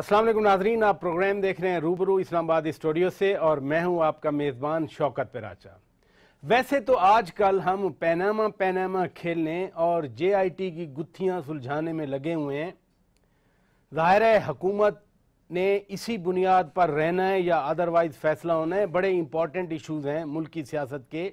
असलम नाजरीन आप प्रोग्राम देख रहे हैं रूबरू इस्लामाबाद स्टूडियो से और मैं हूं आपका मेज़बान शौकत पराचा वैसे तो आजकल हम पैनामा पैनामा खेलने और जेआईटी की गुत्थियां सुलझाने में लगे हुए हैं ज़ाहिर है हकूमत ने इसी बुनियाद पर रहना है या अदरवाइज़ फैसला होना है बड़े इंपॉर्टेंट इशूज़ हैं मुल्क की सियासत के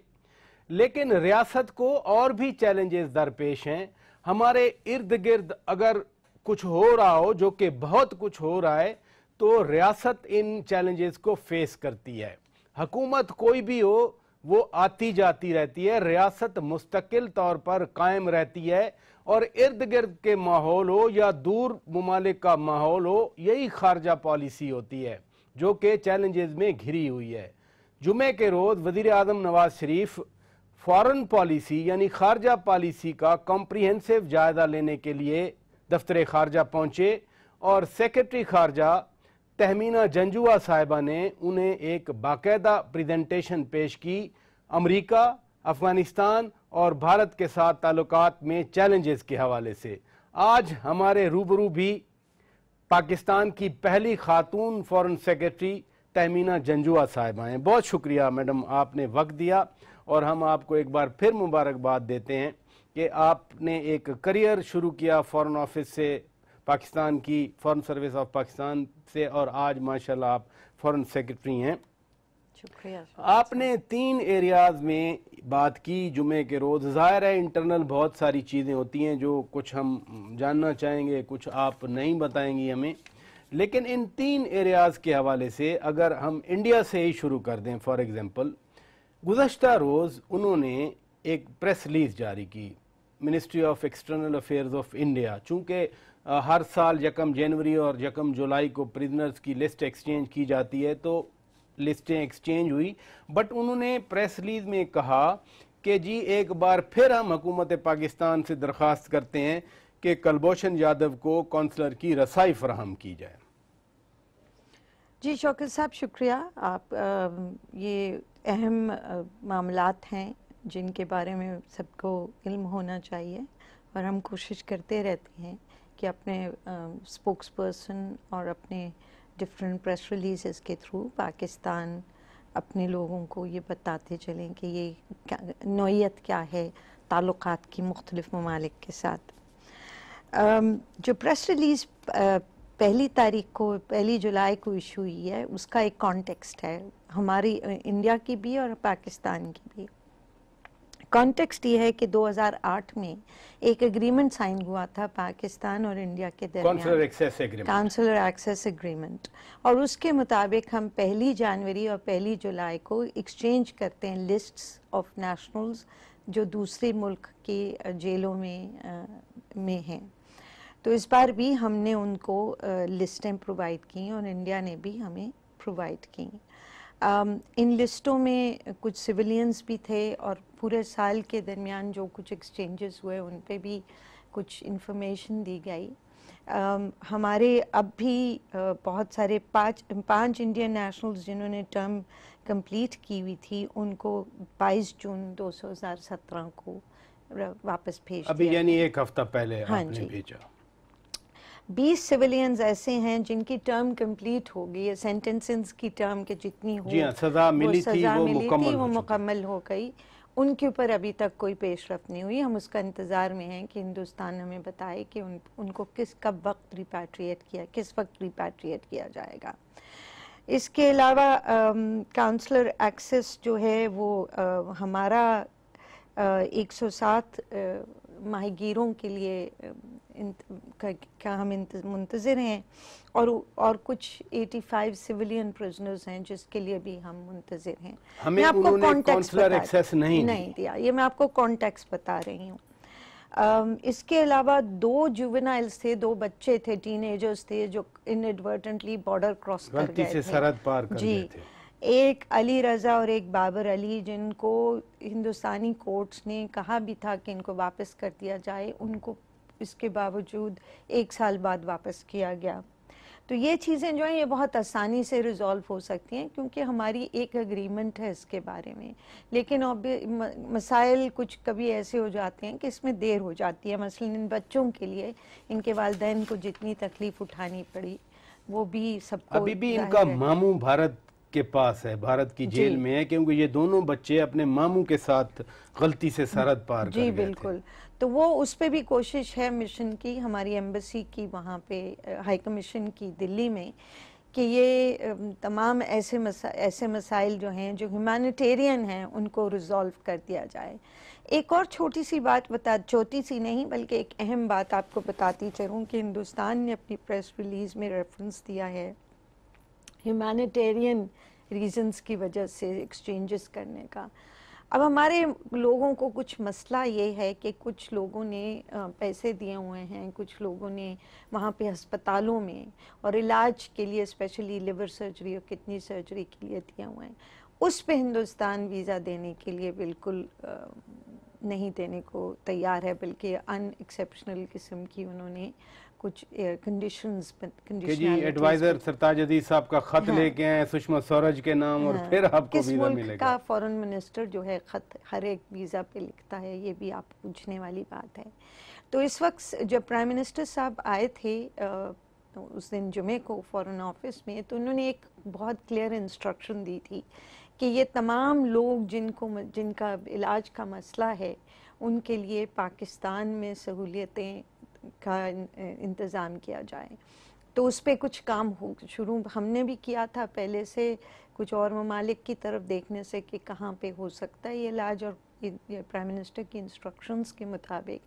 लेकिन रियासत को और भी चैलेंजेस दरपेश हैं हमारे इर्द गिर्द अगर कुछ हो रहा हो जो कि बहुत कुछ हो रहा है तो रियासत इन चैलेंजेस को फेस करती है हकूमत कोई भी हो वो आती जाती रहती है रियासत मुस्तकिल तौर पर कायम रहती है और इर्द गिर्द के माहौल हो या दूर ममालिक का माहौल हो यही खारजा पॉलिसी होती है जो कि चैलेंजेस में घिरी हुई है जुमे के रोज़ वजीर आजम नवाज शरीफ फ़ॉरन पॉलिसी यानी खारजा पॉलिसी का कॉम्प्रीहेंसिव जायज़ा लेने के लिए दफ्तर खारजा पहुंचे और सेक्रेटरी खारजा तहमीना जंजुआ साहिबा ने उन्हें एक बाकायदा प्रेजेंटेशन पेश की अमरीका अफगानिस्तान और भारत के साथ ताल्लुकात में चैलेंजेस के हवाले से आज हमारे रूबरू भी पाकिस्तान की पहली खातून फॉरेन सेक्रेटरी तहमीना जंजुआ साहिबा हैं बहुत शुक्रिया मैडम आपने वक्त दिया और हम आपको एक बार फिर मुबारकबाद देते हैं कि आपने एक करियर शुरू किया फॉरेन ऑफिस से पाकिस्तान की फॉरेन सर्विस ऑफ पाकिस्तान से और आज माशाल्लाह आप फॉरेन सेक्रेटरी हैं शुक्रिया आपने तीन एरियाज में बात की जुमे के रोज़ ज़ाहिर है इंटरनल बहुत सारी चीज़ें होती हैं जो कुछ हम जानना चाहेंगे कुछ आप नहीं बताएंगी हमें लेकिन इन तीन एरियाज़ के हवाले से अगर हम इंडिया से ही शुरू कर दें फॉर एग्ज़ाम्पल गुज्त रोज़ उन्होंने एक प्रेस रिलीज़ जारी की ministry of external affairs of India चूँकि हर साल यकम जनवरी और यकम जुलाई को प्रिजनर्स की लिस्ट एक्सचेंज की जाती है तो लिस्टें एक्सचेंज हुई बट उन्होंने प्रेस रिलीज में कहा कि जी एक बार फिर हम हकूमत पाकिस्तान से दरख्वास्त करते हैं कि कलभूषण यादव को कौंसलर की रसाई फ्राहम की जाए जी शौकत साहब शुक्रिया आप आ, ये अहम मामला हैं जिनके बारे में सबको इल्म होना चाहिए और हम कोशिश करते रहते हैं कि अपने स्पोक्स पर्सन और अपने डिफरेंट प्रेस रिलीज़ के थ्रू पाकिस्तान अपने लोगों को ये बताते चलें कि ये नोयत क्या है ताल्लुक़ की मुख्तलिफ ममालिक के साथ जो प्रेस रिलीज़ पहली तारीख को पहली जुलाई को इशू हुई है उसका एक कॉन्टेक्स्ट है हमारी इंडिया की भी और पाकिस्तान की भी कॉन्टेक्स्ट ये है कि 2008 में एक एग्रीमेंट साइन हुआ था पाकिस्तान और इंडिया के दरमियान काउंसलर एक्सेस एग्रीमेंट और उसके मुताबिक हम पहली जनवरी और पहली जुलाई को एक्सचेंज करते हैं लिस्ट्स ऑफ नेशनल्स जो दूसरे मुल्क की जेलों में आ, में हैं तो इस बार भी हमने उनको लिस्टें प्रोवाइड की और इंडिया ने भी हमें प्रोवाइड की Um, इन लिस्टों में कुछ सिविलियंस भी थे और पूरे साल के दरमियान जो कुछ एक्सचेंजेस हुए उन पर भी कुछ इन्फॉर्मेशन दी गई um, हमारे अब भी uh, बहुत सारे पांच पांच इंडियन नेशनल्स जिन्होंने टर्म कंप्लीट की हुई थी उनको 22 जून 2017 को वापस भेज अभी यानी एक हफ्ता पहले हाँ आपने भेजा बीस सिविलियंस ऐसे हैं जिनकी टर्म कंप्लीट होगी सेंटेंसेस की टर्म के जितनी हो जी हाँ, सजा मिली सजा थी वो थी वो मुकम्मल हो गई उनके ऊपर अभी तक कोई पेशरफ नहीं हुई हम उसका इंतज़ार में हैं कि हिंदुस्तान हमें बताए कि उन उनको किस कब वक्त रिपैट्रिएट किया किस वक्त रिपैट्रिएट किया जाएगा इसके अलावा काउंसलर एक्सेस जो है वो आ, हमारा एक सौ सात माहगीरों के लिए क्या हम मुंतज़र हैं और और कुछ 85 सिविलियन प्रिजनर्स हैं जिसके लिए भी हम मुंतज़र हैं हमें आपको एक्सेस नहीं नहीं दिया ये मैं आपको कॉन्टेक्ट बता रही हूँ इसके अलावा दो जुवेनाइल्स थे दो बच्चे थे टीनेजर्स थे जो इनएडवर्टेंटली बॉर्डर क्रॉस कर गए थे सरहद पार कर जी थे। एक अली रज़ा और एक बाबर अली जिनको हिंदुस्तानी कोर्ट्स ने कहा भी था कि इनको वापस कर दिया जाए उनको इसके बावजूद एक साल बाद वापस किया गया तो ये चीज़ें जो हैं ये बहुत आसानी से रिजॉल्व हो सकती हैं क्योंकि हमारी एक अग्रीमेंट है इसके बारे में लेकिन अब मसाइल कुछ कभी ऐसे हो जाते हैं कि इसमें देर हो जाती है मसलन इन बच्चों के लिए इनके वालदेन को जितनी तकलीफ़ उठानी पड़ी वो भी सब अभी भी इनका मामू भारत के पास है भारत की जेल में है क्योंकि ये दोनों बच्चे अपने मामू के साथ गलती से सरहद पार जी कर बिल्कुल तो वो उस पर भी कोशिश है मिशन की हमारी एम्बेसी की वहाँ पे हाई कमीशन की दिल्ली में कि ये तमाम ऐसे मसा, ऐसे मसाइल जो हैं जो ह्यूमानिटेरियन हैं उनको रिजॉल्व कर दिया जाए एक और छोटी सी बात बता छोटी सी नहीं बल्कि एक अहम बात आपको बताती चलूँ कि हिंदुस्तान ने अपनी प्रेस रिलीज़ में रेफरेंस दिया है ह्यूमैनिटेरियन रीजंस की वजह से एक्सचेंजेस करने का अब हमारे लोगों को कुछ मसला ये है कि कुछ लोगों ने पैसे दिए हुए हैं कुछ लोगों ने वहाँ पे अस्पतालों में और इलाज के लिए स्पेशली लिवर सर्जरी और किडनी सर्जरी के लिए दिए हुए हैं उस पे हिंदुस्तान वीज़ा देने के लिए बिल्कुल नहीं देने को तैयार है बल्कि अनएक्सेप्शनल किस्म की उन्होंने कुछ कंडीशंस जी एडवाइजर सरताज अजी साहब का खत हाँ, लेके आए सुषमा स्वराज के नाम हाँ, और फिर आपको वीजा मिलेगा का फॉरेन मिनिस्टर जो है खत हर एक वीज़ा पे लिखता है ये भी आप पूछने वाली बात है तो इस वक्त जब प्राइम मिनिस्टर साहब आए थे तो उस दिन जुमे को फॉरेन ऑफिस में तो उन्होंने एक बहुत क्लियर इंस्ट्रक्शन दी थी कि ये तमाम लोग जिनको जिनका इलाज का मसला है उनके लिए पाकिस्तान में सहूलियतें का इंतज़ाम किया जाए तो उस पर कुछ काम हो शुरू हमने भी किया था पहले से कुछ और ममालिक की तरफ देखने से कि कहाँ पे हो सकता है ये इलाज और प्राइम मिनिस्टर की इंस्ट्रक्शंस के मुताबिक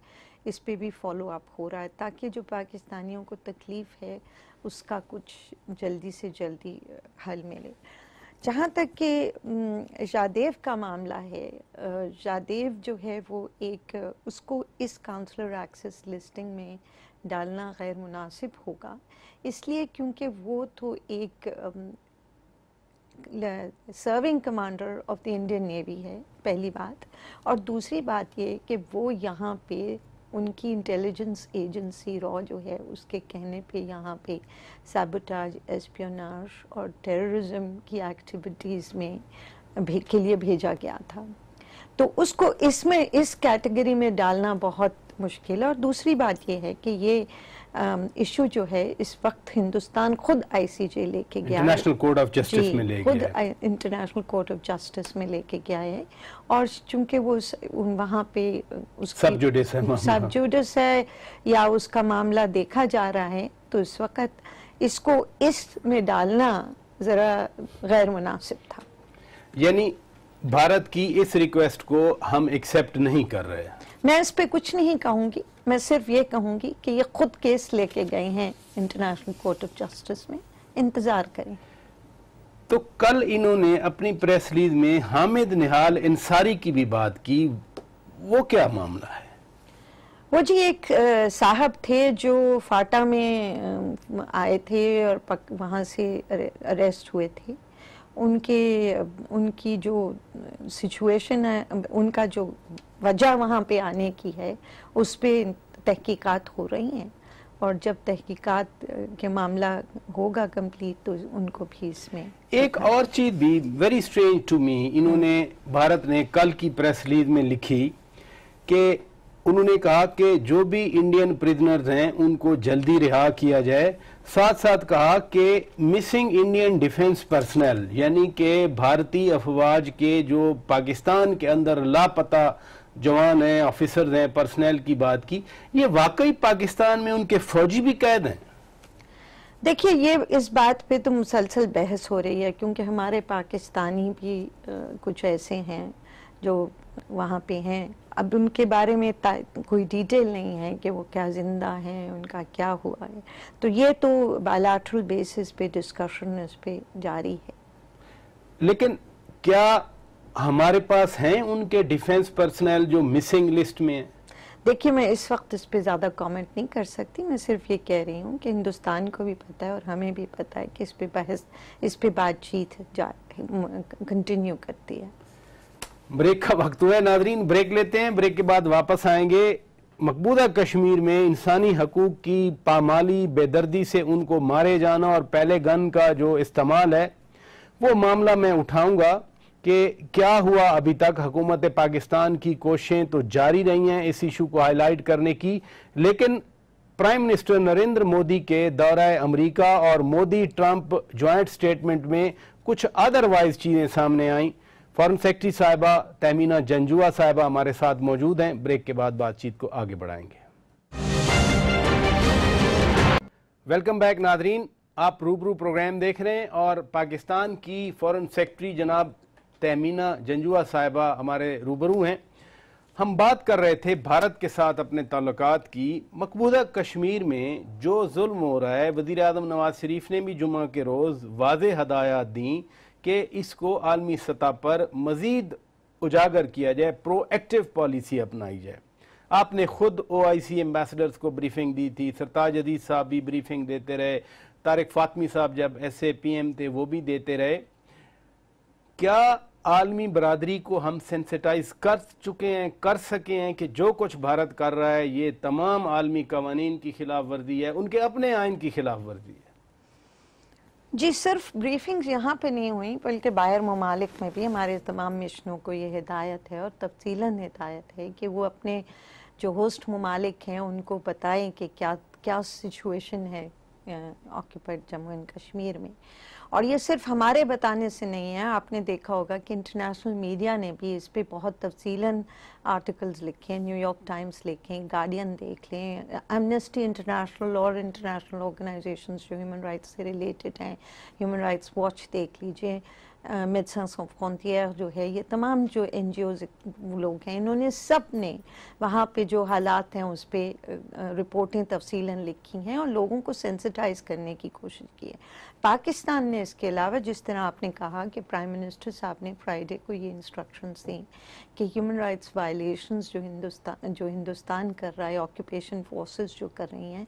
इस पर भी फॉलो अप हो रहा है ताकि जो पाकिस्तानियों को तकलीफ़ है उसका कुछ जल्दी से जल्दी हल मिले जहाँ तक कि जादेव का मामला है जादेव जो है वो एक उसको इस काउंसलर एक्सेस लिस्टिंग में डालना गैर मुनासिब होगा इसलिए क्योंकि वो तो एक serving commander of the Indian navy है पहली बात और दूसरी बात ये कि वो यहाँ पे उनकी इंटेलिजेंस एजेंसी रॉ जो है उसके कहने पे यहाँ पे सैबाज एस्पियोनाश और टेररिज्म की एक्टिविटीज़ में के लिए भेजा गया था तो उसको इसमें इस कैटेगरी में डालना बहुत मुश्किल है और दूसरी बात यह है कि ये इशू um, जो है इस वक्त हिंदुस्तान खुद आईसीजे लेके गया इंटरनेशनल कोर्ट ऑफ जस्टिस में लेके खुद इंटरनेशनल कोर्ट ऑफ जस्टिस में लेके गया है और चूंकि वो वहाँ पे सब जुडिस है है या उसका मामला देखा जा रहा है तो इस वक्त इसको इस में डालना ज़रा गैर मुनासिब था यानी भारत की इस रिक्वेस्ट को हम एक्सेप्ट नहीं कर रहे मैं इस पर कुछ नहीं कहूँगी मैं सिर्फ ये कहूँगी कि ये खुद केस लेके गए हैं इंटरनेशनल कोर्ट ऑफ जस्टिस में इंतज़ार करें तो कल इन्होंने अपनी प्रेस रिलीज में हामिद निहाल इंसारी की भी बात की वो क्या मामला है वो जी एक साहब थे जो फाटा में आए थे और वहाँ से अरेस्ट हुए थे उनके उनकी जो सिचुएशन है उनका जो वजह वहाँ पे आने की है उस पर तहकीकात हो रही हैं और जब तहकीकात के मामला होगा कंप्लीट तो उनको भी इसमें एक और चीज़ भी वेरी स्ट्रेंज टू मी इन्होंने हाँ। भारत ने कल की प्रेस रिलीज में लिखी कि उन्होंने कहा कि जो भी इंडियन प्रिजनर्स हैं उनको जल्दी रिहा किया जाए साथ साथ कहा कि मिसिंग इंडियन डिफेंस पर्सनल यानी कि भारतीय अफवाज के जो पाकिस्तान के अंदर लापता जवान हैं ऑफिसर्स हैं पर्सनल की बात की ये वाकई पाकिस्तान में उनके फौजी भी कैद हैं देखिए ये इस बात पे तो मुसलसल बहस हो रही है क्योंकि हमारे पाकिस्तानी भी कुछ ऐसे हैं जो वहाँ पे हैं अब उनके बारे में कोई डिटेल नहीं है कि वो क्या ज़िंदा हैं उनका क्या हुआ है तो ये तो बायलैटरल बेसिस पे डिस्कशन इस पर जारी है लेकिन क्या हमारे पास हैं उनके डिफेंस पर्सनल जो मिसिंग लिस्ट में है देखिए मैं इस वक्त इस पे ज़्यादा कमेंट नहीं कर सकती मैं सिर्फ ये कह रही हूँ कि हिंदुस्तान को भी पता है और हमें भी पता है कि इस पे बहस इस पे बातचीत जा कंटिन्यू करती है ब्रेक का वक्त हुआ है नाजरीन ब्रेक लेते हैं ब्रेक के बाद वापस आएंगे मकबूदा कश्मीर में इंसानी हकूक की पामाली बेदर्दी से उनको मारे जाना और पहले गन का जो इस्तेमाल है वो मामला मैं उठाऊंगा कि क्या हुआ अभी तक हुकूमत पाकिस्तान की कोशिशें तो जारी रही हैं इस इशू को हाईलाइट करने की लेकिन प्राइम मिनिस्टर नरेंद्र मोदी के दौरा अमरीका और मोदी ट्रंप ज्वाइंट स्टेटमेंट में कुछ अदरवाइज चीज़ें सामने आईं फॉरन सेक्रेटरी साहिबा तैमीना जंजुआ साहिबा हमारे साथ मौजूद हैं ब्रेक के बाद बातचीत को आगे बढ़ाएंगे वेलकम बैक नादरीन आप रूबरू प्रोग्राम देख रहे हैं और पाकिस्तान की फॉरेन सेक्रेटरी जनाब तैमीना जंजुआ साहिबा हमारे रूबरू हैं हम बात कर रहे थे भारत के साथ अपने ताल्लुक की मकबूजा कश्मीर में जो जुल्म हो रहा है वज़ी अजम नवाज शरीफ ने भी जुमा के रोज़ वाज हदायत दी कि इसको आलमी सतह पर मज़ीद उजागर किया जाए प्रोएक्टिव पॉलिसी अपनाई जाए आपने खुद ओ आई सी एम्बेसडर्स को ब्रीफिंग दी थी सरताज अजीज साहब भी ब्रीफिंग देते रहे तारक फातमी साहब जब एस ए पी एम थे वो भी देते रहे क्या आलमी बरदरी को हम सेंसिटाइज कर चुके हैं कर सके हैं कि जो कुछ भारत कर रहा है ये तमाम आलमी कवानीन की खिलाफ वर्जी है उनके अपने आयन की खिलाफ वर्जी है जी सिर्फ ब्रीफिंग्स यहाँ पे नहीं हुई बल्कि बाहर ममालिक में भी हमारे तमाम मिशनों को ये हिदायत है और तफसीला हिदायत है कि वो अपने जो होस्ट ममालिक हैं उनको बताएं कि क्या क्या सिचुएशन है ऑक्यूपाइड जम्मू एंड कश्मीर में और ये सिर्फ हमारे बताने से नहीं है आपने देखा होगा कि इंटरनेशनल मीडिया ने भी इस पर बहुत तफसीला आर्टिकल्स लिखे हैं न्यूयॉर्क टाइम्स लिखें गार्डियन देख लें एमनेस्टी इंटरनेशनल और इंटरनेशनल ऑर्गेनाइजेशंस जो ह्यूमन राइट्स से रिलेटेड हैं ह्यूमन राइट्स वॉच देख लीजिए मेडिसन फ्रॉन्टियर जो है ये तमाम जो एन जी ओज लोग हैं इन्होंने सब ने वहाँ पे जो हालात हैं उस पर रिपोर्टें तफसीला लिखी हैं और लोगों को सेंसिटाइज करने की कोशिश की है पाकिस्तान ने इसके अलावा जिस तरह आपने कहा कि प्राइम मिनिस्टर साहब ने फ्राइडे को ये इंस्ट्रक्शंस दी कि ह्यूमन राइट्स वायलेशंस जो हिंदुस्तान जो हिंदुस्तान कर रहा है ऑक्यूपेशन फोर्सेस जो कर रही हैं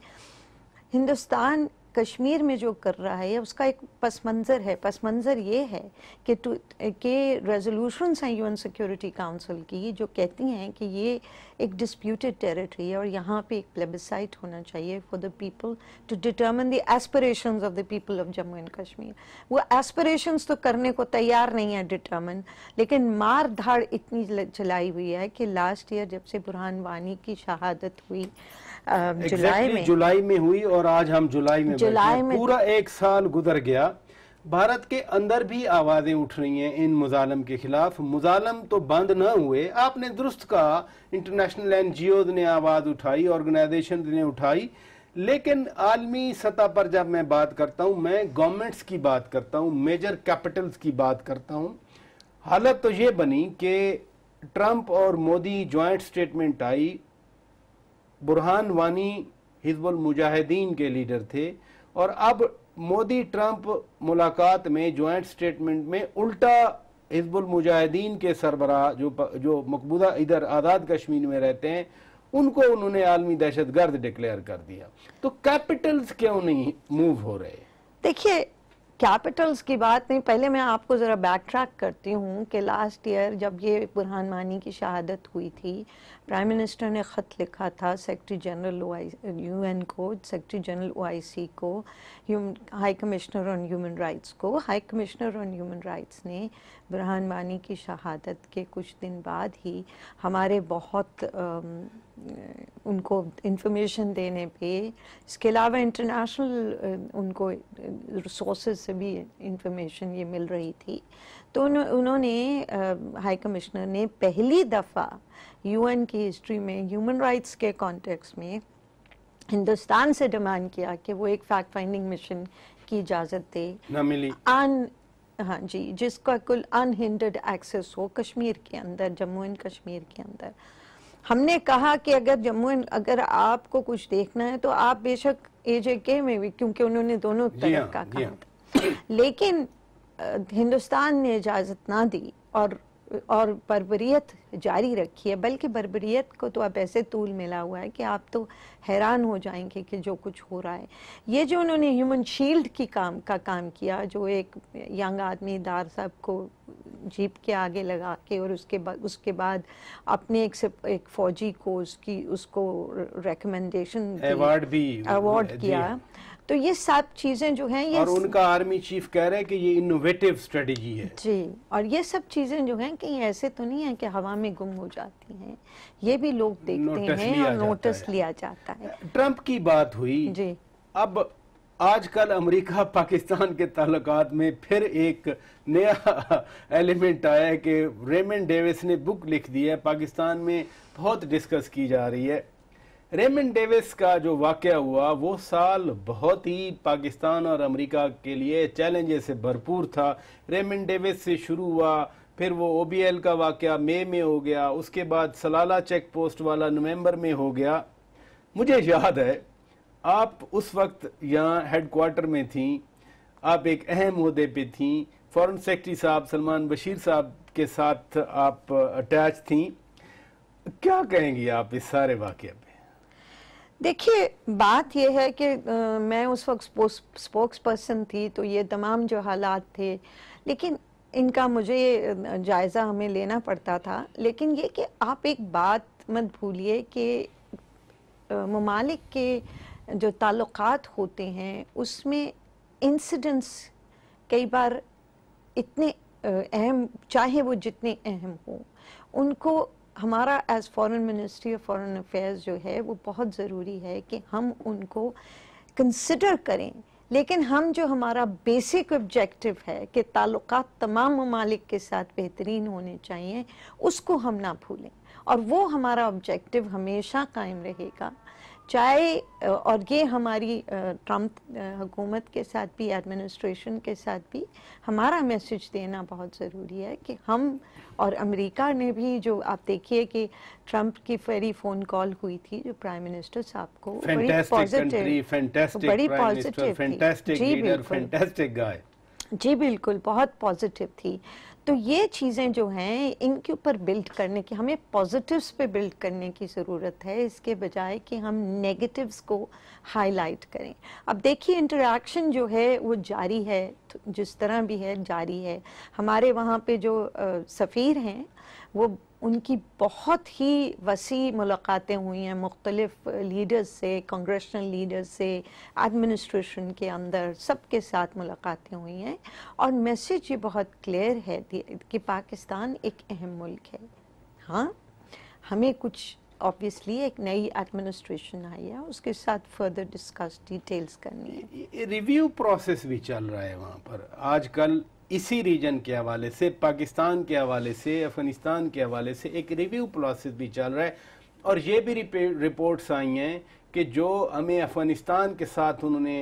हिंदुस्तान कश्मीर में जो कर रहा है उसका एक पस मंज़र है पस मंज़र ये है कि के रेजोल्यूशन हैं यू सिक्योरिटी काउंसिल की जो कहती हैं कि ये एक डिस्प्यूटेड टेरिटरी है और यहाँ पे एक प्लेबिसाइट होना चाहिए for the people to determine the aspiration of the people of Jammu and Kashmir वो एस्पिरेशन तो करने को तैयार नहीं है डिटर्मन लेकिन मार धाड़ इतनी चलाई हुई है कि लास्ट ईयर जब से बुरहान वानी की शहादत हुई जुलाई में जुलाई में हुई और आज हम जुलाई में जुलाई में पूरा एक साल गुजर गया भारत के अंदर भी आवाज़ें उठ रही हैं इन मुजालम के खिलाफ मुजालम तो बंद न हुए आपने दुरुस्त कहा इंटरनेशनल एन ने आवाज़ उठाई ऑर्गेनाइजेशन ने उठाई लेकिन आलमी सतह पर जब मैं बात करता हूँ मैं गवर्नमेंट्स की बात करता हूँ मेजर कैपिटल्स की बात करता हूँ हालत तो ये बनी कि ट्रंप और मोदी ज्वाइंट स्टेटमेंट आई बुरहान वानी हिजबुल मुजाहिदीन के लीडर थे और अब मोदी ट्रंप मुलाकात में ज्वाइंट स्टेटमेंट में उल्टा हिजबुल मुजाहिदीन के सरबराह जो जो मकबूदा इधर आज़ाद कश्मीर में रहते हैं उनको उन्होंने आलमी दहशत गर्द डिक्लेयर कर दिया तो कैपिटल्स क्यों नहीं मूव हो रहे देखिए कैपिटल्स की बात नहीं पहले मैं आपको ज़रा बैक ट्रैक करती हूँ कि लास्ट ईयर जब ये बुरहान मानी की शहादत हुई थी प्राइम मिनिस्टर ने ख़त लिखा था सेक्रेटरी जनरल ओ आई को सेक्रेटरी जनरल ओ को high commissioner on human rights को high commissioner on human rights ने बुरहान वानी की शहादत के कुछ दिन बाद ही हमारे बहुत उनको इंफॉर्मेशन देने पे इसके अलावा इंटरनेशनल उनको रिसोर्स से भी इंफॉर्मेशन ये मिल रही थी तो उन, उन्होंने हाई कमिश्नर ने पहली दफ़ा यूएन की हिस्ट्री में ह्यूमन राइट्स के कॉन्टेक्स्ट में हिंदुस्तान से डिमांड किया कि वो एक फैक्ट फाइंडिंग मिशन की इजाज़त दे अन हाँ जी जिसका कुल अनहिंडेड एक्सेस हो कश्मीर के अंदर जम्मू एंड कश्मीर के अंदर हमने कहा कि अगर जम्मू अगर आपको कुछ देखना है तो आप बेशक एजेके में भी क्योंकि उन्होंने दोनों तरफ हाँ, का कहा हाँ। था लेकिन हिंदुस्तान ने इजाजत ना दी और और बर्बरीत जारी रखी है बल्कि बर्बरीत को तो अब ऐसे तूल मिला हुआ है कि आप तो हैरान हो जाएंगे कि जो कुछ हो रहा है ये जो उन्होंने ह्यूमन शील्ड की काम का काम किया जो एक यंग आदमी दार साहब को जीप के आगे लगा के और उसके बाद उसके बाद अपने एक से एक फौजी को उसकी उसको रेकमेंडेशन अवार्ड भी अवार्ड किया तो ये सब चीज़ें जो हैं ये और उनका आर्मी चीफ कह रहे हैं कि ये इनोवेटिव स्ट्रेटेजी है जी और ये सब चीज़ें जो हैं कि ऐसे तो नहीं है कि हवा में गुम हो जाती हैं ये भी लोग देखते हैं और नोटिस लिया जाता है ट्रंप की बात हुई जी अब आजकल अमेरिका पाकिस्तान के ताल्लुकात में फिर एक नया एलिमेंट आया है कि रेमन डेविस ने बुक लिख दी है पाकिस्तान में बहुत डिस्कस की जा रही है रेमन डेविस का जो वाक़ हुआ वो साल बहुत ही पाकिस्तान और अमेरिका के लिए चैलेंजेस से भरपूर था रेमन डेविस से शुरू हुआ फिर वो ओ बी एल का वाक़ मई में हो गया उसके बाद सलाला चेक पोस्ट वाला नवम्बर में हो गया मुझे याद है आप उस वक्त यहाँ हेडकोार्टर में थी आप एक अहम अहदे पे थी फॉरेन सेक्रेटरी साहब सलमान बशीर साहब के साथ आप अटैच थी क्या कहेंगी आप इस सारे वाक्य पे देखिए बात यह है कि आ, मैं उस वक्त स्पोक्स पर्सन थी तो ये तमाम जो हालात थे लेकिन इनका मुझे जायज़ा हमें लेना पड़ता था लेकिन ये कि आप एक बात मत भूलिए कि ममालिक के जो ताल्लुक़ होते हैं उसमें इंसिडेंट्स कई बार इतने अहम चाहे वो जितने अहम हों उनको हमारा as foreign ministry of foreign affairs जो है वो बहुत ज़रूरी है कि हम उनको कंसिडर करें लेकिन हम जो हमारा बेसिक ऑब्जेक्टिव है कि ताल्लुक तमाम ममालिक के साथ बेहतरीन होने चाहिए उसको हम ना भूलें और वो हमारा ऑब्जेक्टिव हमेशा कायम रहेगा चाहे और ये हमारी ट्रम्प हुकूमत के साथ भी एडमिनिस्ट्रेशन के साथ भी हमारा मैसेज देना बहुत ज़रूरी है कि हम और अमेरिका ने भी जो आप देखिए कि ट्रंप की फेरी फ़ोन कॉल हुई थी जो प्राइम मिनिस्टर साहब को बड़ी पॉजिटिव बड़ी पॉजिटिव जी बिल्कुल जी बिल्कुल बहुत पॉजिटिव थी तो ये चीज़ें जो हैं इनके ऊपर बिल्ड करने की हमें पॉजिटिव्स पे बिल्ड करने की ज़रूरत है इसके बजाय कि हम नेगेटिव्स को हाईलाइट करें अब देखिए इंटरेक्शन जो है वो जारी है जिस तरह भी है जारी है हमारे वहाँ पे जो सफ़ीर हैं वो उनकी बहुत ही वसी मुलाकातें हुई हैं मुख्तलिफ लीडर्स से कॉन्ग्रेशनल लीडर्स से एडमिनिस्ट्रेशन के अंदर सबके साथ मुलाकातें हुई हैं और मैसेज ये बहुत क्लियर है कि पाकिस्तान एक अहम मुल्क है हाँ हमें कुछ ऑब्वियसली एक नई एडमिनिस्ट्रेशन आई है उसके साथ फर्दर डिस्कस डिटेल्स करनी है रिव्यू प्रोसेस भी चल रहा है वहाँ पर आजकल इसी रीजन के हवाले से पाकिस्तान के हवाले से अफगानिस्तान के हवाले से एक रिव्यू प्रोसेस भी चल रहा है और ये भी रिपोर्ट्स आई हैं कि जो हमें अफगानिस्तान के साथ उन्होंने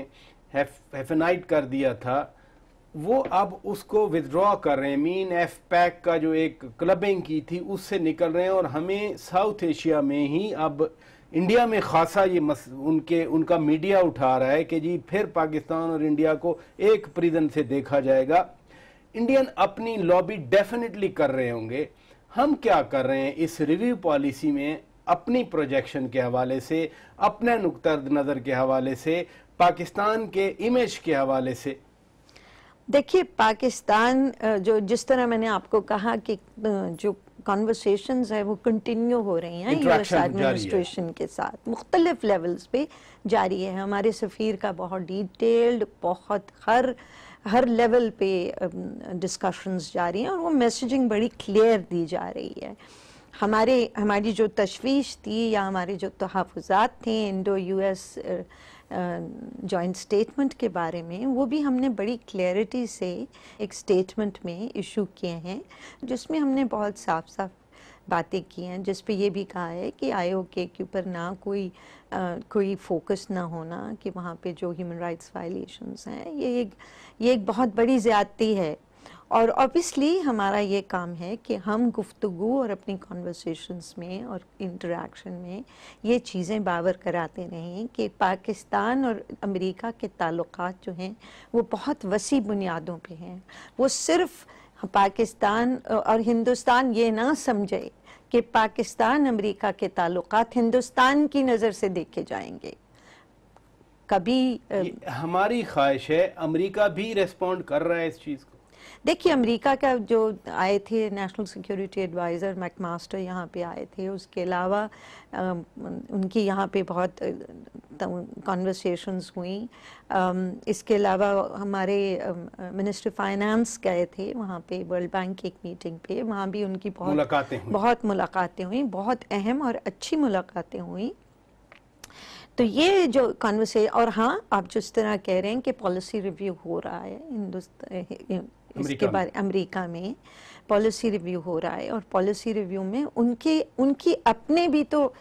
हेफेनाइट कर दिया था वो अब उसको विदड्रॉ कर रहे हैं मीन एफ पैक का जो एक क्लबिंग की थी उससे निकल रहे हैं और हमें साउथ एशिया में ही अब इंडिया में खासा ये मस, उनके उनका मीडिया उठा रहा है कि जी फिर पाकिस्तान और इंडिया को एक प्रिजन से देखा जाएगा इंडियन अपनी लॉबी डेफिनेटली कर रहे होंगे हम क्या कर रहे हैं इस रिव्यू पॉलिसी में अपनी प्रोजेक्शन के हवाले से अपने नुक़ नज़र के हवाले से पाकिस्तान के इमेज के हवाले से देखिए पाकिस्तान जो जिस तरह मैंने आपको कहा कि जो कॉन्वर्सेशन है वो कंटिन्यू हो रही हैं यूएस एडमिनिस्ट्रेशन के साथ मुख्तलिफ लेवल्स पे जारी है हमारे सफ़ीर का बहुत डिटेल्ड बहुत हर आ, हर लेवल पे डिस्कशंस जा रही हैं और वो मैसेजिंग बड़ी क्लियर दी जा रही है हमारे हमारी जो तशवीश थी या हमारे जो तहफात थे इंडो यूएस जॉइंट स्टेटमेंट के बारे में वो भी हमने बड़ी क्लैरिटी से एक स्टेटमेंट में इशू किए हैं जिसमें हमने बहुत साफ साफ बातें की हैं जिस ये भी कहा है कि ओ के ऊपर ना कोई कोई फोकस ना होना कि वहाँ पे जो ह्यूमन राइट्स वायलेशंस हैं ये एक ये एक बहुत बड़ी ज़्यादती है और ऑब्वियसली हमारा ये काम है कि हम गुफ्तु और अपनी कॉन्वर्सेशंस में और इंटरेक्शन में ये चीज़ें बावर कराते रहें कि पाकिस्तान और अमेरिका के ताल्लुक जो हैं वो बहुत वसी बुनियादों पे हैं वो सिर्फ पाकिस्तान और हिंदुस्तान ये ना समझे कि पाकिस्तान अमेरिका के ताल्लुक हिंदुस्तान की नज़र से देखे जाएंगे कभी हमारी ख्वाहिश है अमेरिका भी रेस्पॉन्ड कर रहा है इस चीज़ को देखिए अमेरिका का जो आए थे नेशनल सिक्योरिटी एडवाइज़र मैकमास्टर यहाँ पे आए थे उसके अलावा उनकी यहाँ पे बहुत कॉन्वर्सेशंस हुई इसके अलावा हमारे मिनिस्टर फाइनेंस गए थे वहाँ पे वर्ल्ड बैंक की एक मीटिंग पे वहाँ भी उनकी बहुत मुलाकातें बहुत मुलाकातें हुई बहुत अहम और अच्छी मुलाकातें हुई तो ये जो कॉन्वर्सेशन और हाँ आप जिस तरह कह रहे हैं कि पॉलिसी रिव्यू हो रहा है हिंदुस्तान उसके बारे अमरीका में पॉलिसी रिव्यू हो रहा है और पॉलिसी रिव्यू में उनके उनकी अपने भी तो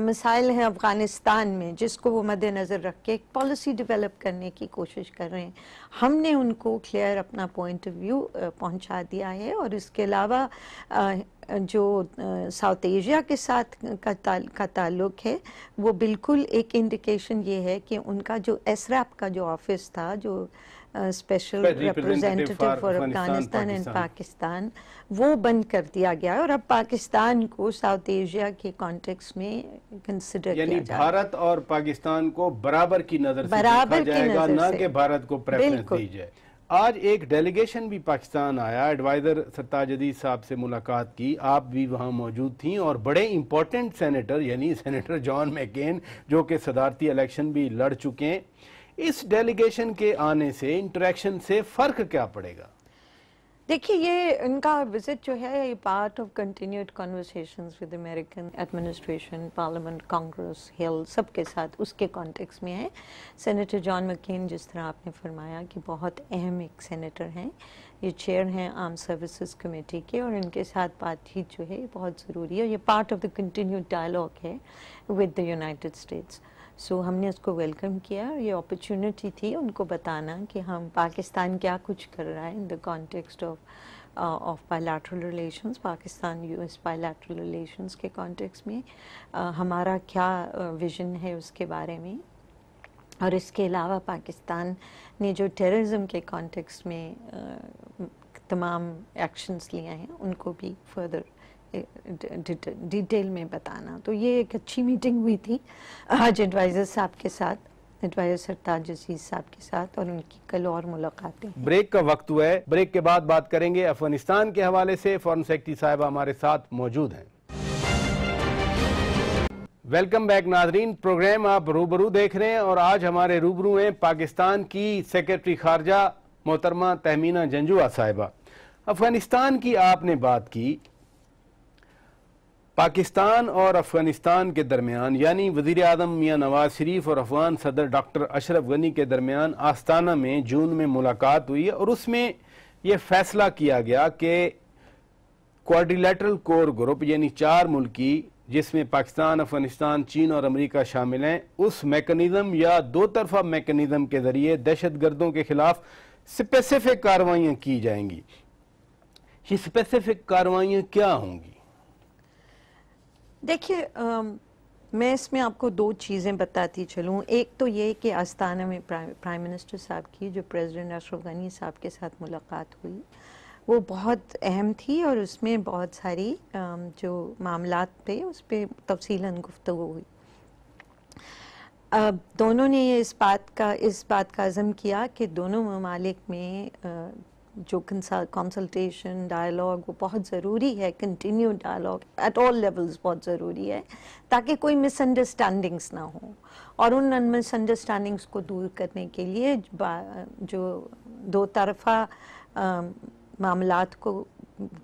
मसाइल हैं अफ़गानिस्तान में जिसको वो मद्देनज़र रख के एक पॉलिसी डेवलप करने की कोशिश कर रहे हैं हमने उनको क्लियर अपना पॉइंट ऑफ व्यू पहुंचा दिया है और इसके अलावा जो साउथ एशिया के साथ का का ताल्लुक है वो बिल्कुल एक इंडिकेशन ये है कि उनका जो एसरैप का जो ऑफिस था जो special representative for Afghanistan and Pakistan वो बंद कर दिया गया और अब पाकिस्तान को साउथ एशिया के कॉन्टेक्स में कंसिडर यानी भारत और पाकिस्तान को बराबर की नजर बराबर से देखा जाएगा ना कि भारत को प्रेफरेंस दी जाए आज एक डेलीगेशन भी पाकिस्तान आया एडवाइज़र सत्ताज अदीज साहब से मुलाकात की आप भी वहाँ मौजूद थीं और बड़े इंपॉर्टेंट सेनेटर यानी सेनेटर जॉन मैकेन जो कि सदारती इलेक्शन भी लड़ चुके हैं इस डेलीगेशन के आने से इंटरेक्शन से फर्क क्या पड़ेगा देखिए ये इनका विजिट जो है ये part of continued conversation with American administration parliament Congress Hill सबके साथ उसके कॉन्टेक्स में है सेनेटर जॉन मकेन जिस तरह आपने फरमाया कि बहुत अहम एक सेनेटर हैं ये चेयर हैं आर्म सर्विसेज कमेटी के और इनके साथ बातचीत जो है बहुत ज़रूरी है ये part of the continued dialogue है with the United States so so, हमने उसको वेलकम किया ये अपॉर्चुनिटी थी उनको बताना कि हम पाकिस्तान क्या कुछ कर रहा है in the context of of bilateral relations Pakistan US bilateral relations के कॉन्टेक्स्ट में uh, हमारा क्या विजन uh, है उसके बारे में और इसके अलावा पाकिस्तान ने जो टेररिज्म के कॉन्टेक्स्ट में uh, तमाम एक्शंस लिए हैं उनको भी फर्दर डिटेल में बताना तो ये एक अच्छी मीटिंग हुई थी आज एडवाइज़र साहब के साथ एडवाइजर सरताज अजीज साहब के साथ और उनकी कल और मुलाकातें ब्रेक का वक्त हुआ है ब्रेक के बाद बात करेंगे अफगानिस्तान के हवाले से फॉरन सेक्रेटरी साहब हमारे साथ मौजूद हैं वेलकम बैक नाजरीन प्रोग्राम आप रूबरू देख रहे हैं और आज हमारे रूबरू हैं पाकिस्तान की सेक्रेटरी खारजा मोहतरमा तहमीना जंजुआ साहिबा अफ़गानिस्तान की आपने बात की पाकिस्तान और अफ़गानिस्तान के दरमियान यानी वज़ी अजम मियाँ नवाज शरीफ और अफ़गान सदर डॉक्टर अशरफ गनी के दरमियान आस्ताना में जून में मुलाकात हुई और उसमें यह फ़ैसला किया गया कि क्वाड्रिलेटरल कोर ग्रुप यानी चार मुल्की जिसमें पाकिस्तान अफगानिस्तान चीन और अमेरिका शामिल हैं उस मेकनिज़म या दो तरफा मेकनिज़म के ज़रिए दहशत गर्दों के ख़िलाफ़ स्पेसिफिक कार्रवाइयाँ की जाएंगी ये स्पेसिफिक कार्रवाइयाँ क्या होंगी देखिए मैं इसमें आपको दो चीज़ें बताती चलूँ एक तो ये कि आस्थाना में प्राइम मिनिस्टर साहब की जो प्रेसिडेंट अशरफ गनी साहब के साथ मुलाकात हुई वो बहुत अहम थी और उसमें बहुत सारी जो मामला पे उस पर तफसीला गुफ्तु हुई दोनों ने इस बात का इस बात का आजम किया कि दोनों ममालिक में जो कंसल्टेशन डायलॉग वो बहुत ज़रूरी है continue dialogue at all levels बहुत ज़रूरी है ताकि कोई मिसअंडरस्टैंडिंग्स ना हो और उन मिसअंडरस्टैंडिंग्स को दूर करने के लिए जो दो तरफा मामला को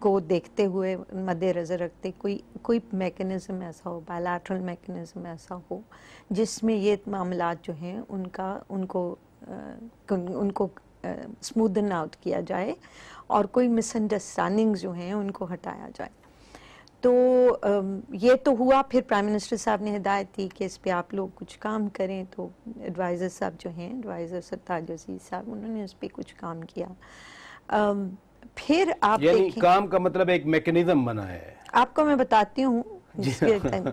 को देखते हुए मद्देनज़र रखते कोई कोई मेकनिज़म ऐसा हो बायलैटरल मेकनिज़म ऐसा हो जिसमें ये मामला जो हैं उनका उनको उनको स्मूदन आउट किया जाए और कोई मिसअंडरस्टैंडिंग जो हैं उनको हटाया जाए तो ये तो हुआ फिर प्राइम मिनिस्टर साहब ने हिदायत दी कि इस पर आप लोग कुछ काम करें तो एडवाइज़र साहब जो हैं एडवाइज़र सरताज अजीज साहब उन्होंने उस पर कुछ काम किया फिर आप यानी काम का मतलब एक मैकेनिज्म बना है आपको मैं बताती हूँ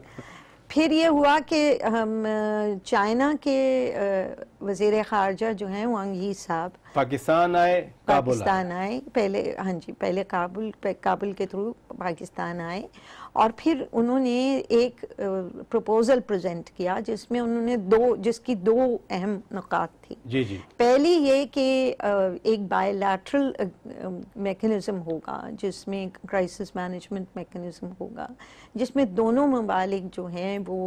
फिर ये हुआ कि हम चाइना के वजीर खारजा जो हैं वांग ही साहब पाकिस्तान आए पाकिस्तान आए पहले हाँ जी पहले काबुल काबुल के थ्रू पाकिस्तान आए और फिर उन्होंने एक प्रपोज़ल प्रेजेंट किया जिसमें उन्होंने दो जिसकी दो अहम नुकात थी जी जी पहली ये कि एक बायोलैटरल मेकनिज़म होगा जिसमें क्राइसिस मैनेजमेंट मेकनिज़म होगा जिसमें दोनों ममालिक जो हैं वो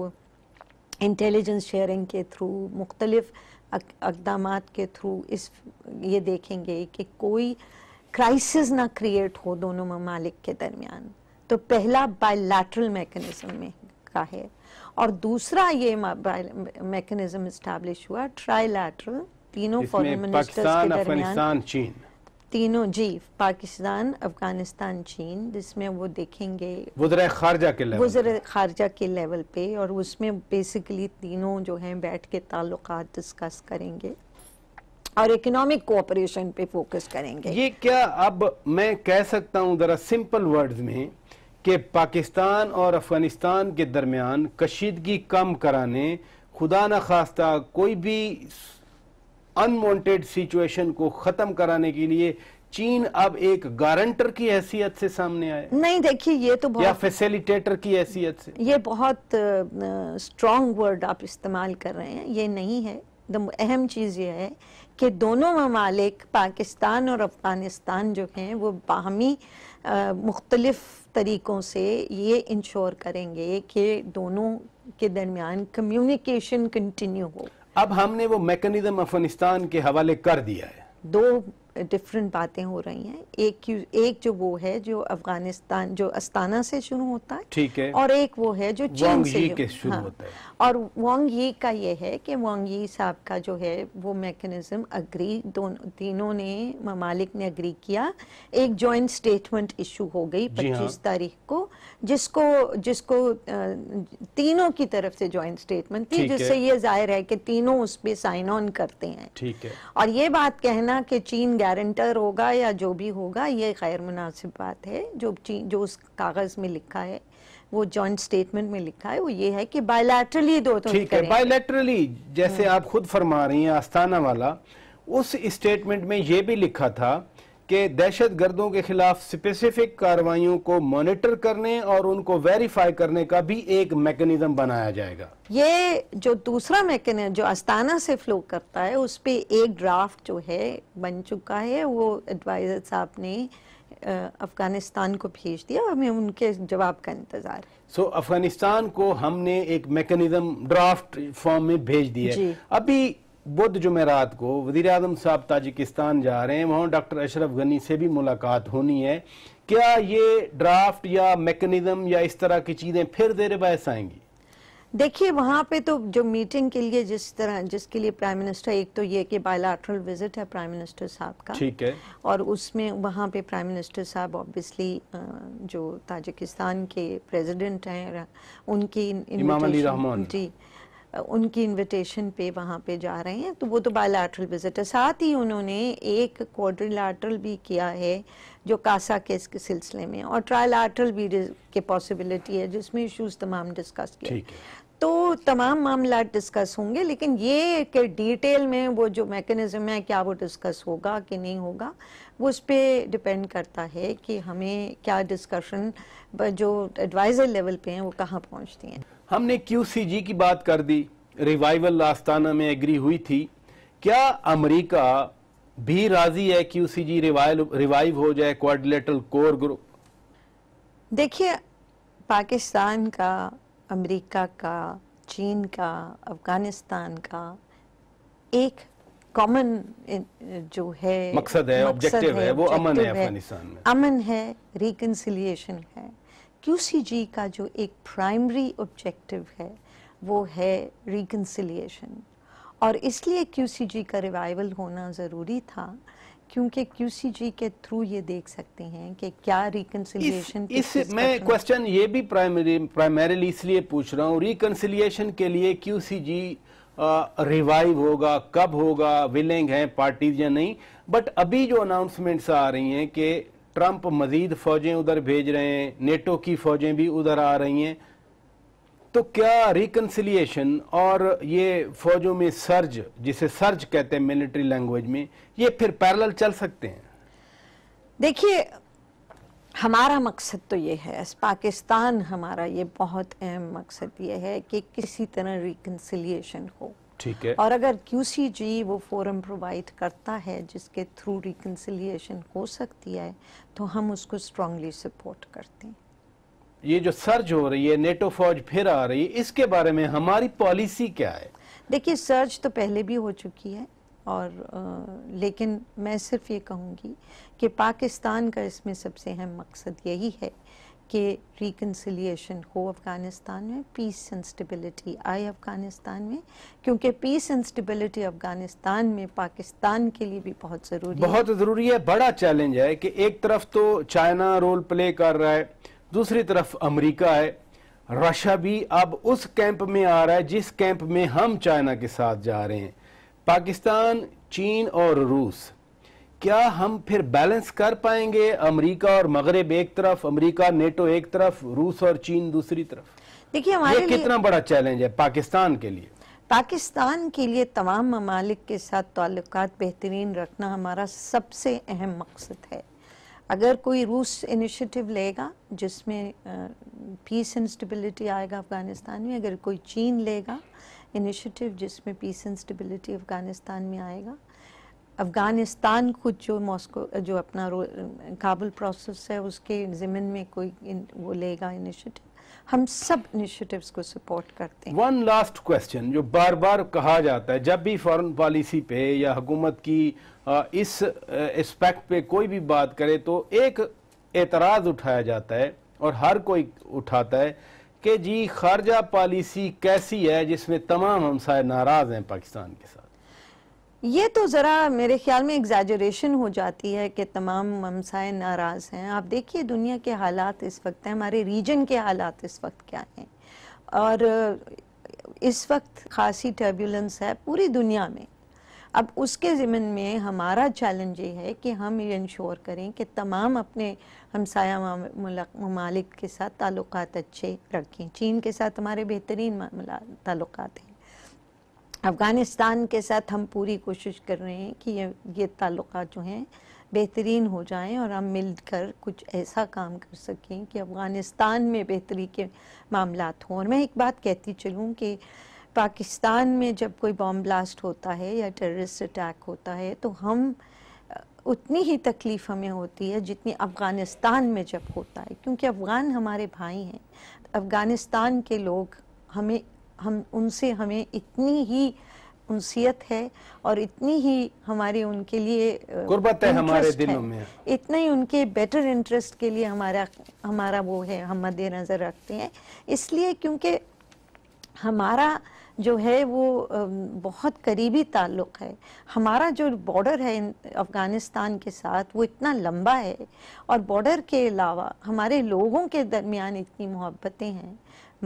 इंटेलिजेंस शेयरिंग के थ्रू मुख्तलिफ़ इकदाम के थ्रू इस ये देखेंगे कि कोई क्राइसिस ना क्रिएट हो दोनों ममालिक के दरमियान तो पहला बायलैटरल मेकनिज़म में का है और दूसरा ये मेकनिज़म इस्टेब्लिश हुआ ट्राईलैटरल तीनों फॉरन मिनिस्टर्स के दरमियान चीन तीनों जी पाकिस्तान अफगानिस्तान चीन जिसमें वो देखेंगे खारजा के वजर खारजा के लेवल पे और उसमें बेसिकली तीनों जो हैं बैठ के ताल्लुक डिस्कस करेंगे और इकोनॉमिक कोऑपरेशन पे फोकस करेंगे ये क्या अब मैं कह सकता हूँ ज़रा सिंपल वर्ड्स में कि पाकिस्तान और अफगानिस्तान के दरमियान कशीदगी कम कराने खुदा न खास्ता कोई भी अनवांटेड सिचुएशन को खत्म कराने के लिए चीन अब एक गारंटर की हैसियत से सामने आए नहीं देखिए ये तो बहुत या फैसिलिटेटर की हैसियत से ये बहुत स्ट्रॉन्ग वर्ड आप इस्तेमाल कर रहे हैं ये नहीं है अहम चीज़ ये है कि दोनों ममालिक पाकिस्तान और अफ़गानिस्तान जो हैं वो बाहमी मुख्तलफ़ तरीक़ों से ये इंश्योर करेंगे कि दोनों के दरमियान कम्युनिकेशन कंटिन्यू हो अब हमने वो मैकेनिज्म अफगानिस्तान के हवाले कर दिया है दो डिफरेंट बातें हो रही हैं एक एक जो वो है जो अफगानिस्तान जो अस्ताना से शुरू होता है ठीक है और एक वो है जो चीन से के शुरू हाँ, होता है और वांग यी का ये है कि वांग यी साहब का जो है वो मेकनिज़म अग्री दोनों तीनों ने ममालिक ने अग्री किया एक जॉइंट स्टेटमेंट इशू हो गई हाँ। पच्चीस तारीख को जिसको जिसको तीनों की तरफ से जॉइंट स्टेटमेंट थी जिससे ये जाहिर है कि तीनों उस पर साइन ऑन करते हैं ठीक है और ये बात कहना कि चीन गारंटर होगा या जो भी होगा ये गैर मुनासिब बात है जो जो उस कागज़ में लिखा है वो जॉइंट स्टेटमेंट में लिखा है वो ये है कि बायोलैटरली दो तो ठीक है बायोलैटरली जैसे हम्म। आप खुद फरमा रही हैं आस्थाना वाला उस स्टेटमेंट में ये भी लिखा था कि दहशत गर्दों के खिलाफ स्पेसिफिक कार्रवाइयों को मॉनिटर करने और उनको वेरीफाई करने का भी एक मैकेनिज्म बनाया जाएगा ये जो दूसरा मैकेनिज्म जो अस्ताना से फ्लो करता है उस पर एक ड्राफ्ट जो है बन चुका है वो एडवाइजर साहब ने अफगानिस्तान को भेज दिया और हमें उनके जवाब का इंतजार है सो so, अफगानिस्तान को हमने एक मैकेनिज्म ड्राफ्ट फॉर्म में भेज दिया अभी बुद्ध जुमेरात को वजीर अजम साहब ताजिकिस्तान जा रहे हैं वहाँ डॉक्टर अशरफ गनी से भी मुलाकात होनी है क्या ये ड्राफ्ट या मेकनिज़म या इस तरह की चीज़ें फिर देर बहस आएंगी देखिए वहाँ पे तो जो मीटिंग के लिए जिस तरह जिसके लिए प्राइम मिनिस्टर एक तो ये कि बायलैटरल विजिट है प्राइम मिनिस्टर साहब का ठीक है और उसमें वहाँ पे प्राइम मिनिस्टर साहब ऑब्वियसली जो ताजिकिस्तान के प्रेसिडेंट हैं उनकी इमाम अली रहमान जी उनकी इनविटेशन पे वहाँ पे जा रहे हैं तो वो तो बायलैटरल विजिट है साथ ही उन्होंने एक क्वाड्रिलैटरल भी किया है जो कासा केस के सिलसिले में और ट्रायलैटरल भी के पॉसिबिलिटी है जिसमें इशूज़ तमाम डिस्कस किए तो तमाम मामला डिस्कस होंगे लेकिन ये कि डिटेल में वो जो मैकेनिज़्म है क्या वो डिस्कस होगा कि नहीं होगा वो उस पर डिपेंड करता है कि हमें क्या डिस्कशन जो एडवाइज़र लेवल पे हैं वो कहाँ पहुँचती हैं हमने जी की बात कर दी रिवाइवल आस्थाना में एग्री हुई थी क्या अमरीका भी राजी है क्यू सी जी रिवाइव हो जाए क्वाड्रिलेटरल कोर ग्रुप देखिए पाकिस्तान का अमेरिका का चीन का अफ़गानिस्तान का एक कॉमन जो है मकसद है ऑब्जेक्टिव है, है वो अमन है अफगानिस्तान में अमन है रिकन्सिलियेशन है क्यूसीजी का जो एक प्राइमरी ऑब्जेक्टिव है वो है रिकन्सिलियेशन और इसलिए क्यूसीजी का रिवाइवल होना ज़रूरी था क्योंकि क्यूसीजी के थ्रू ये देख सकते हैं कि क्या रिकनसिलियेशन इस, इस मैं क्वेश्चन ये भी प्राइमरी प्राइमरीली इसलिए पूछ रहा हूँ रिकनसिलियेशन के लिए क्यूसीजी रिवाइव होगा कब होगा विलिंग है पार्टीज या नहीं बट अभी जो अनाउंसमेंट्स आ रही हैं कि ट्रंप मजीद फौजें उधर भेज रहे हैं नेटो की फौजें भी उधर आ रही हैं तो क्या रिकनसिलियेशन और ये फौजों में सर्ज जिसे सर्ज कहते हैं मिलिट्री लैंग्वेज में ये फिर पैरेलल चल सकते हैं देखिए हमारा मकसद तो ये है पाकिस्तान हमारा ये बहुत अहम मकसद ये है कि किसी तरह रिकनसिलियेशन हो ठीक है और अगर क्यूसीजी वो फोरम प्रोवाइड करता है जिसके थ्रू रिकनसिलियेशन हो सकती है तो हम उसको स्ट्रांगली सपोर्ट करते हैं ये जो सर्ज हो रही है नेटो फौज फिर आ रही है इसके बारे में हमारी पॉलिसी क्या है देखिए सर्ज तो पहले भी हो चुकी है और आ, लेकिन मैं सिर्फ ये कहूँगी कि पाकिस्तान का इसमें सबसे अहम मकसद यही है कि रिकन्सिलिएशन हो अफ़गानिस्तान में पीस एंड स्टेबिलिटी आए अफ़गानिस्तान में क्योंकि पीस एंड स्टेबिलिटी अफ़गानिस्तान में पाकिस्तान के लिए भी बहुत ज़रूरी बहुत ज़रूरी है बड़ा चैलेंज है कि एक तरफ तो चाइना रोल प्ले कर रहा है दूसरी तरफ अमेरिका है रशिया भी अब उस कैंप में आ रहा है जिस कैंप में हम चाइना के साथ जा रहे हैं पाकिस्तान चीन और रूस क्या हम फिर बैलेंस कर पाएंगे अमेरिका और मगरब एक तरफ अमेरिका नेटो एक तरफ रूस और चीन दूसरी तरफ देखिए हमारे कितना बड़ा चैलेंज है पाकिस्तान के लिए पाकिस्तान के लिए तमाम ममालिक के साथ ताल्लुक बेहतरीन रखना हमारा सबसे अहम मकसद है अगर कोई रूस इनिशिएटिव लेगा जिसमें पीस एंड स्टेबिलिटी आएगा अफ़गानिस्तान में अगर कोई चीन लेगा इनिशिएटिव जिसमें पीस एंड स्टेबिलिटी अफ़गानिस्तान में आएगा अफ़गानिस्तान खुद जो मॉस्को जो अपना काबुल प्रोसेस है उसके जमीन में कोई इन, वो लेगा इनिशिएटिव हम सब इनिशिएटिव्स को सपोर्ट करते हैं वन लास्ट क्वेश्चन जो बार बार कहा जाता है जब भी फॉरेन पॉलिसी पे या हुकूमत की इस एस्पेक्ट पे कोई भी बात करे तो एक एतराज़ उठाया जाता है और हर कोई उठाता है कि जी खारजा पॉलिसी कैसी है जिसमें तमाम हमसाय नाराज़ हैं पाकिस्तान के साथ ये तो ज़रा मेरे ख्याल में एग्जैजरेशन हो जाती है कि तमाम हमसाय नाराज़ हैं आप देखिए दुनिया के हालात इस वक्त हैं हमारे रीजन के हालात इस वक्त क्या हैं और इस वक्त खासी टर्बुलेंस है पूरी दुनिया में अब उसके ज़िमन में हमारा चैलेंज ये है कि हम ये इंश्योर करें कि तमाम अपने हमसाया ममालिक के साथ ताल्लुक अच्छे रखें चीन के साथ हमारे बेहतरीन ताल्लुक हैं अफ़गानिस्तान के साथ हम पूरी कोशिश कर रहे हैं कि ये ये ताल्लुक जो हैं बेहतरीन हो जाएं और हम मिलकर कुछ ऐसा काम कर सकें कि अफ़गानिस्तान में बेहतरी के मामला हों और मैं एक बात कहती चलूँ कि पाकिस्तान में जब कोई बॉम्ब ब्लास्ट होता है या टेररिस्ट अटैक होता है तो हम उतनी ही तकलीफ़ हमें होती है जितनी अफ़गानिस्तान में जब होता है क्योंकि अफ़गान हमारे भाई हैं अफ़गानिस्तान के लोग हमें हम उनसे हमें इतनी ही उनसीयत है और इतनी ही हमारे उनके लिए है हमारे दिलों में इतना ही उनके बेटर इंटरेस्ट के लिए हमारा हमारा वो है हम मद्देनज़र रखते हैं इसलिए क्योंकि हमारा जो है वो बहुत करीबी ताल्लुक़ है हमारा जो बॉर्डर है अफ़गानिस्तान के साथ वो इतना लंबा है और बॉर्डर के अलावा हमारे लोगों के दरमियान इतनी मोहब्बतें हैं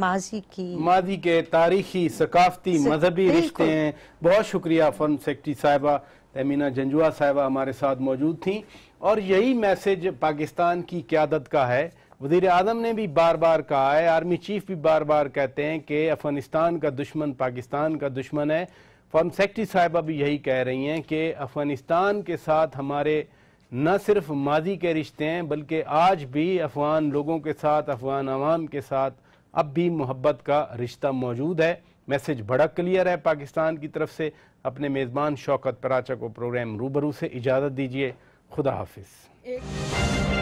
माजी की माजी के तारीखी सकाफती मजहबी रिश्ते हैं बहुत शुक्रिया फन सेक्रेटरी साहबा तमीना जंजुआ साहबा हमारे साथ मौजूद थी और यही मैसेज पाकिस्तान की क्यादत का है वजीर अजम ने भी बार बार कहा है आर्मी चीफ भी बार बार कहते हैं कि अफगानिस्तान का दुश्मन पाकिस्तान का दुश्मन है फॉर्म सेक्रेटरी साहिबा भी यही कह रही हैं कि अफगानिस्तान के साथ हमारे न सिर्फ माजी के रिश्ते हैं बल्कि आज भी अफगान लोगों के साथ अफगान आवाम के साथ अब भी मोहब्बत का रिश्ता मौजूद है मैसेज बड़ा क्लियर है पाकिस्तान की तरफ से अपने मेज़बान शौकत पराचा को प्रोग्राम रूबरू से इजाज़त दीजिए खुदा हाफिज़